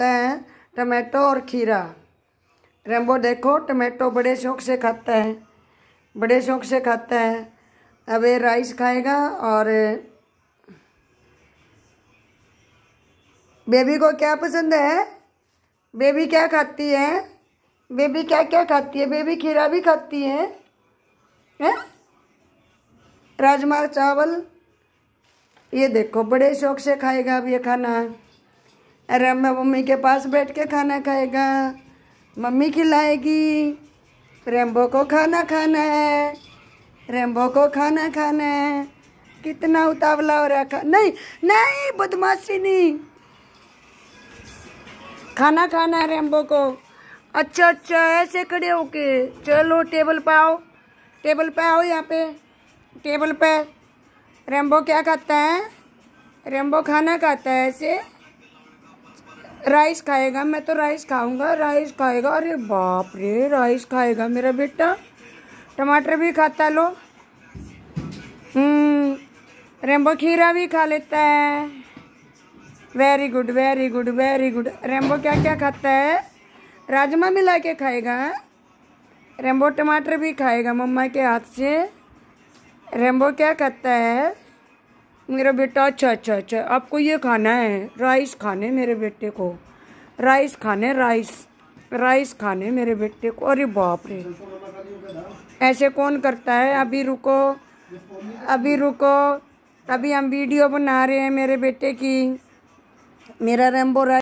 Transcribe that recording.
लगता है टमाटो और खीरा रेम्बो देखो टमाटो बड़े शौक से खाता है बड़े शौक से खाता है अब ये राइस खाएगा और बेबी को क्या पसंद है बेबी क्या खाती है बेबी क्या क्या खाती है बेबी खीरा भी खाती है हैं राजमा चावल ये देखो बड़े शौक से खाएगा अब ये खाना अरे मैं मम्मी के पास बैठ के खाना खाएगा मम्मी खिलाएगी रेम्बो को खाना खाना है रेम्बो को खाना खाना है कितना उतावला हो रखा नहीं नहीं बदमाशी नहीं खाना खाना है रेम्बो को अच्छा अच्छा ऐसे खड़े होके चलो टेबल पे आओ टेबल पे आओ यहाँ पे टेबल पे रेम्बो क्या खाता है रेम्बो खाना खाता है ऐसे राइस खाएगा मैं तो राइस खाऊंगा राइस खाएगा अरे बाप रे राइस खाएगा मेरा बेटा टमाटर भी खाता लो हम्म, रेम्बो खीरा भी खा लेता है very good very good very good Rambo क्या क्या खाता है राजमा मिला के खाएगा हाँ? रेम्बो टमाटर भी खाएगा मम्मा के हाथ से रेम्बो क्या खाता है मेरा बेटा अच्छा अच्छा अच्छा आपको ये खाना है राइस खाने मेरे बेटे को राइस खाने राइस राइस खाने मेरे बेटे को अरे बाप रे ऐसे कौन करता है अभी रुको अभी रुको अभी हम वीडियो बना रहे हैं मेरे बेटे की मेरा रेम्बो राइस